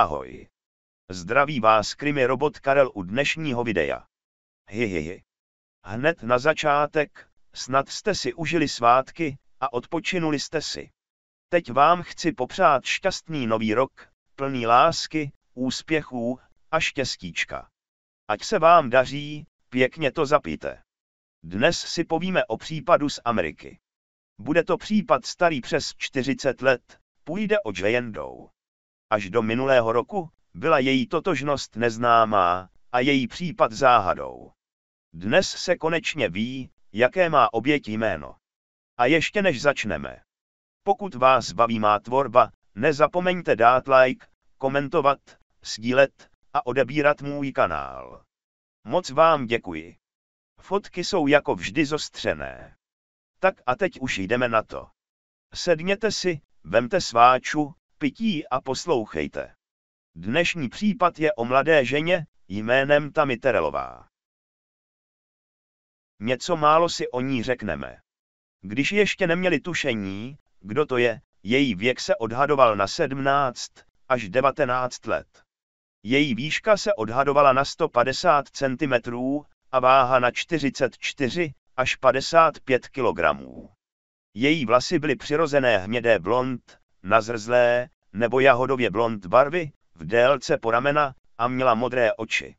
Ahoj. Zdraví vás krimi robot Karel u dnešního videa. Hihihi. Hned na začátek, snad jste si užili svátky a odpočinuli jste si. Teď vám chci popřát šťastný nový rok, plný lásky, úspěchů a štěstíčka. Ať se vám daří, pěkně to zapijte. Dnes si povíme o případu z Ameriky. Bude to případ starý přes 40 let, půjde o Jane Doe. Až do minulého roku byla její totožnost neznámá a její případ záhadou. Dnes se konečně ví, jaké má oběť jméno. A ještě než začneme. Pokud vás baví má tvorba, nezapomeňte dát like, komentovat, sdílet a odebírat můj kanál. Moc vám děkuji. Fotky jsou jako vždy zostřené. Tak a teď už jdeme na to. Sedněte si, vemte sváču pití a poslouchejte. Dnešní případ je o mladé ženě jménem Tami Terelová. Něco málo si o ní řekneme. Když ještě neměli tušení, kdo to je, její věk se odhadoval na 17 až 19 let. Její výška se odhadovala na 150 cm a váha na 44 až 55 kg. Její vlasy byly přirozené hnědé blond, nazrzlé, nebo jahodově blond barvy, v délce po ramena a měla modré oči.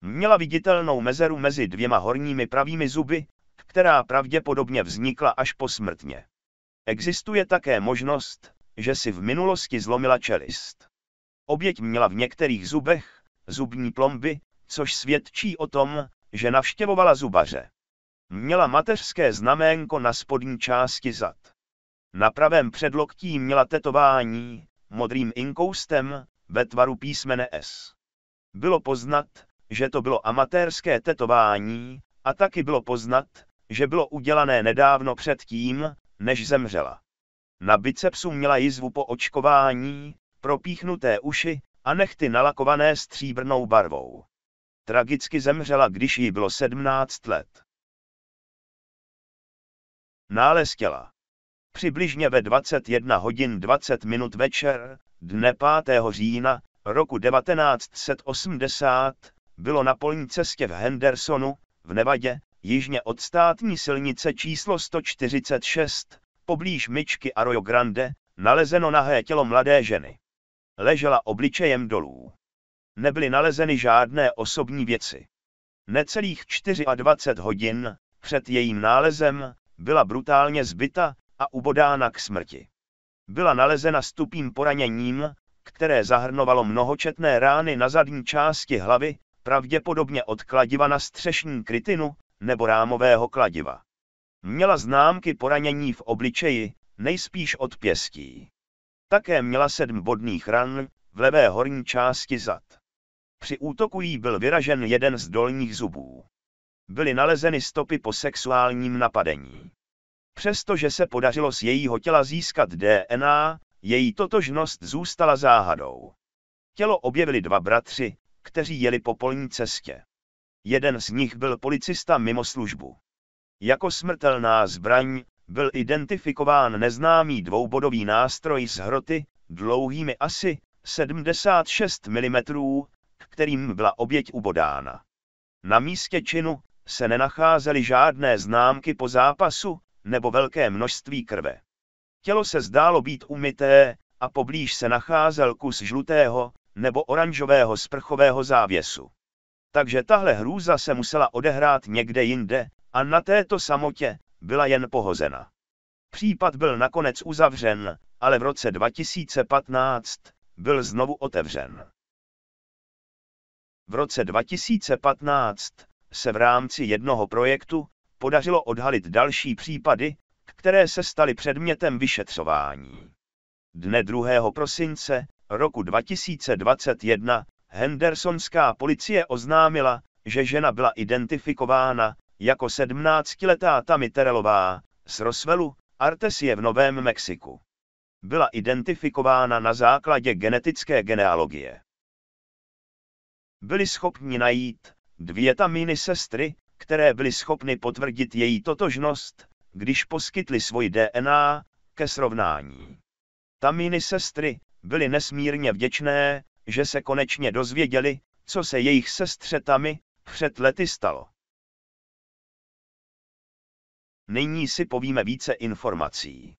Měla viditelnou mezeru mezi dvěma horními pravými zuby, která pravděpodobně vznikla až posmrtně. Existuje také možnost, že si v minulosti zlomila čelist. Oběť měla v některých zubech zubní plomby, což svědčí o tom, že navštěvovala zubaře. Měla mateřské znaménko na spodní části zad. Na pravém předloktí měla tetování, modrým inkoustem, ve tvaru písmene S. Bylo poznat, že to bylo amatérské tetování, a taky bylo poznat, že bylo udělané nedávno předtím, než zemřela. Na bicepsu měla jizvu po očkování, propíchnuté uši a nechty nalakované stříbrnou barvou. Tragicky zemřela, když jí bylo 17 let. Nález těla Přibližně ve 21 hodin 20 minut večer, dne 5. října, roku 1980, bylo na polní cestě v Hendersonu, v Nevadě, jižně od státní silnice číslo 146, poblíž myčky Arroyo Grande, nalezeno nahé tělo mladé ženy. Ležela obličejem dolů. Nebyly nalezeny žádné osobní věci. Necelých 24 hodin před jejím nálezem byla brutálně zbyta, a ubodána k smrti. Byla nalezena stupým poraněním, které zahrnovalo mnohočetné rány na zadní části hlavy, pravděpodobně od kladiva na střešní krytinu nebo rámového kladiva. Měla známky poranění v obličeji, nejspíš od pěstí. Také měla sedm bodných ran v levé horní části zad. Při útoku jí byl vyražen jeden z dolních zubů. Byly nalezeny stopy po sexuálním napadení. Přestože se podařilo z jejího těla získat DNA, její totožnost zůstala záhadou. Tělo objevili dva bratři, kteří jeli po polní cestě. Jeden z nich byl policista mimo službu. Jako smrtelná zbraň byl identifikován neznámý dvoubodový nástroj z hroty, dlouhými asi 76 mm, kterým byla oběť ubodána. Na místě činu se nenacházely žádné známky po zápasu, nebo velké množství krve. Tělo se zdálo být umyté a poblíž se nacházel kus žlutého nebo oranžového sprchového závěsu. Takže tahle hrůza se musela odehrát někde jinde a na této samotě byla jen pohozena. Případ byl nakonec uzavřen, ale v roce 2015 byl znovu otevřen. V roce 2015 se v rámci jednoho projektu podařilo odhalit další případy, které se staly předmětem vyšetřování. Dne 2. prosince roku 2021 Hendersonská policie oznámila, že žena byla identifikována jako 17-letá Tammy Terelová z Roswellu, Artesie v Novém Mexiku. Byla identifikována na základě genetické genealogie. Byli schopni najít dvě tamíny sestry, které byly schopny potvrdit její totožnost, když poskytly svoji DNA ke srovnání. Tamíny sestry byly nesmírně vděčné, že se konečně dozvěděli, co se jejich sestřetami před lety stalo. Nyní si povíme více informací.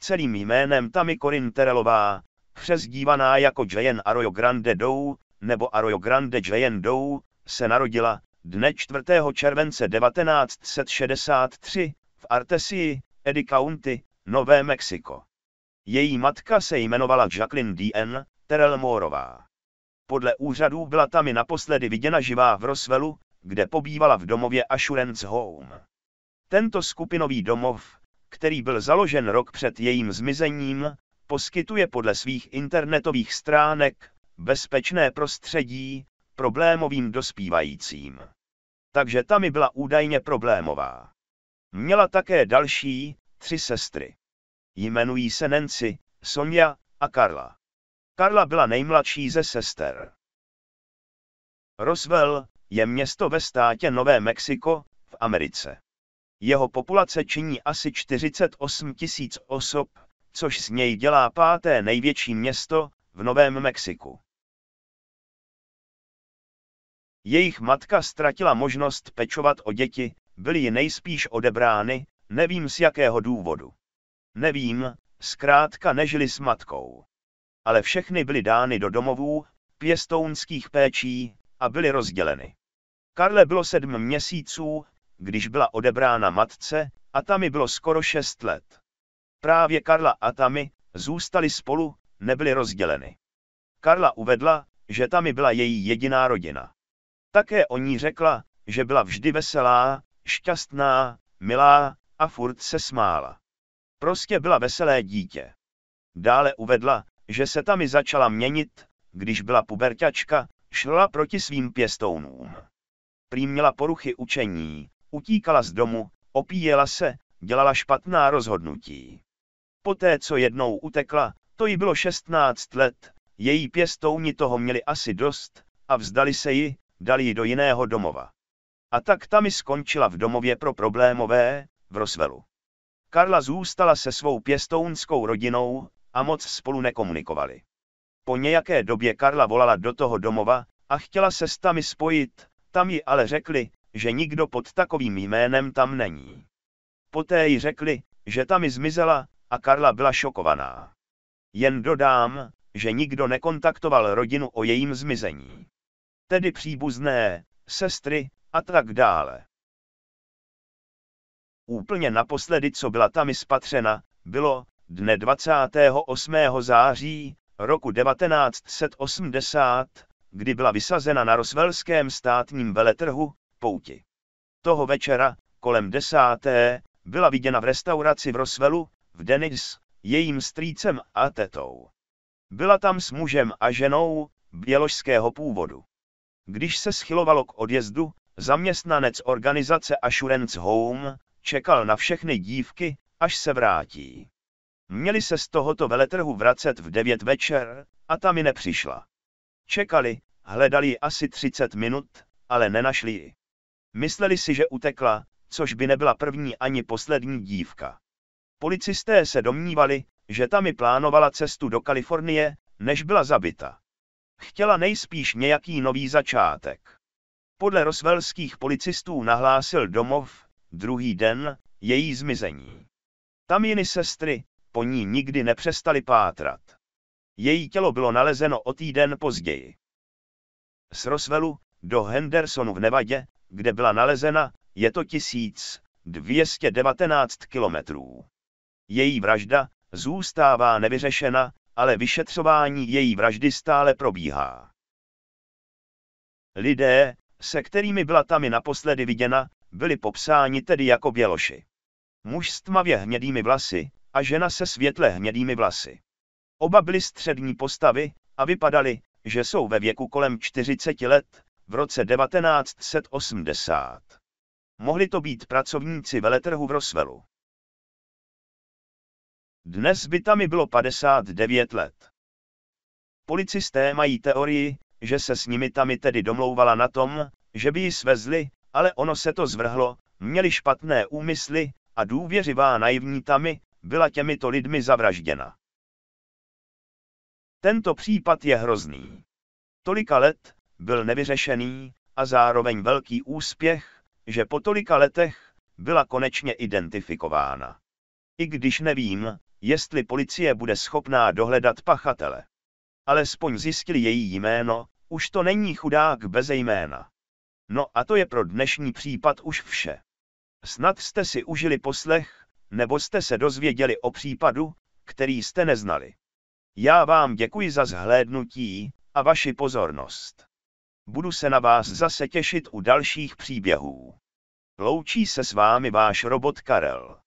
Celým jménem Tami Corin Terelová, přezdívaná jako Jayen Arroyo Grande Dou nebo Arroyo Grande Jayen Dou, se narodila Dne 4. července 1963 v Artesii, Eddy County, Nové Mexiko. Její matka se jmenovala Jacqueline D.N. Terrell Moorová. Podle úřadů byla tam i naposledy viděna živá v Roswellu, kde pobývala v domově Assurance Home. Tento skupinový domov, který byl založen rok před jejím zmizením, poskytuje podle svých internetových stránek bezpečné prostředí problémovým dospívajícím takže ta mi byla údajně problémová. Měla také další, tři sestry. Jmenují se Nancy, Sonja a Karla. Karla byla nejmladší ze sester. Roswell je město ve státě Nové Mexiko v Americe. Jeho populace činí asi 48 tisíc osob, což z něj dělá páté největší město v Novém Mexiku. Jejich matka ztratila možnost pečovat o děti, byly ji nejspíš odebrány, nevím z jakého důvodu. Nevím, zkrátka nežili s matkou. Ale všechny byly dány do domovů, pěstounských péčí a byly rozděleny. Karle bylo sedm měsíců, když byla odebrána matce, a tam bylo skoro šest let. Právě Karla a Tami zůstali spolu, nebyly rozděleny. Karla uvedla, že tam byla její jediná rodina. Také o ní řekla, že byla vždy veselá, šťastná, milá a furt se smála. Prostě byla veselé dítě. Dále uvedla, že se tam i začala měnit, když byla puberťačka, šla proti svým pěstounům. Prý měla poruchy učení, utíkala z domu, opíjela se, dělala špatná rozhodnutí. Poté, co jednou utekla, to jí bylo 16 let, její pěstouni toho měli asi dost a vzdali se ji, dali ji do jiného domova. A tak tam i skončila v domově pro problémové, v Roswellu. Karla zůstala se svou pěstounskou rodinou a moc spolu nekomunikovali. Po nějaké době Karla volala do toho domova a chtěla se s tami spojit, tam ji ale řekli, že nikdo pod takovým jménem tam není. Poté ji řekli, že tam i zmizela a Karla byla šokovaná. Jen dodám, že nikdo nekontaktoval rodinu o jejím zmizení tedy příbuzné, sestry, a tak dále. Úplně naposledy, co byla tam spatřena, bylo dne 28. září roku 1980, kdy byla vysazena na Rosvelském státním veletrhu, pouti. Toho večera, kolem desáté, byla viděna v restauraci v Rosvelu, v Denis, jejím strýcem a tetou. Byla tam s mužem a ženou běložského původu. Když se schylovalo k odjezdu, zaměstnanec organizace Assurance Home čekal na všechny dívky, až se vrátí. Měli se z tohoto veletrhu vracet v 9 večer, a ta mi nepřišla. Čekali, hledali ji asi 30 minut, ale nenašli ji. Mysleli si, že utekla, což by nebyla první ani poslední dívka. Policisté se domnívali, že tam mi plánovala cestu do Kalifornie, než byla zabita. Chtěla nejspíš nějaký nový začátek. Podle rosvelských policistů nahlásil domov, druhý den, její zmizení. Taminy sestry, po ní nikdy nepřestali pátrat. Její tělo bylo nalezeno o týden později. Z Roswellu do Hendersonu v Nevadě, kde byla nalezena, je to 1219 kilometrů. Její vražda zůstává nevyřešena, ale vyšetřování její vraždy stále probíhá. Lidé, se kterými byla tami naposledy viděna, byli popsáni tedy jako běloši. Muž s tmavě hnědými vlasy a žena se světle hnědými vlasy. Oba byli střední postavy a vypadali, že jsou ve věku kolem 40 let, v roce 1980. Mohli to být pracovníci veletrhu v Roswellu. Dnes by tam bylo 59 let. Policisté mají teorii, že se s nimi tam tedy domlouvala na tom, že by ji svezli, ale ono se to zvrhlo, měli špatné úmysly a důvěřivá naivní tamy byla těmito lidmi zavražděna. Tento případ je hrozný. Tolika let byl nevyřešený a zároveň velký úspěch, že po tolika letech byla konečně identifikována. I když nevím, jestli policie bude schopná dohledat pachatele. Alespoň zjistili její jméno, už to není chudák bez jména. No a to je pro dnešní případ už vše. Snad jste si užili poslech, nebo jste se dozvěděli o případu, který jste neznali. Já vám děkuji za zhlédnutí a vaši pozornost. Budu se na vás zase těšit u dalších příběhů. Loučí se s vámi váš robot Karel.